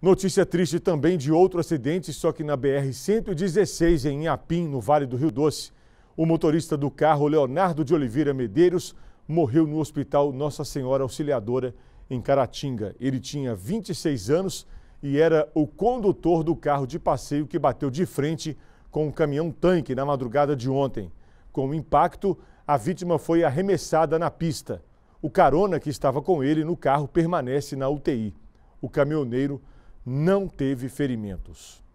Notícia triste também de outro acidente, só que na BR-116, em Inhapim, no Vale do Rio Doce. O motorista do carro, Leonardo de Oliveira Medeiros, morreu no hospital Nossa Senhora Auxiliadora, em Caratinga. Ele tinha 26 anos e era o condutor do carro de passeio que bateu de frente com um caminhão-tanque na madrugada de ontem. Com o impacto, a vítima foi arremessada na pista. O carona que estava com ele no carro permanece na UTI. O caminhoneiro não teve ferimentos.